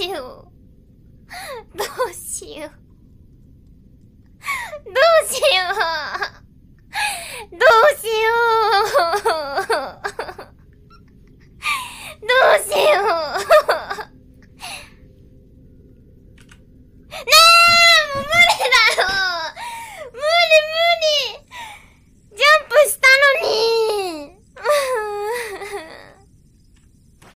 しよう。どうしよう。どうしよう。どうしよう。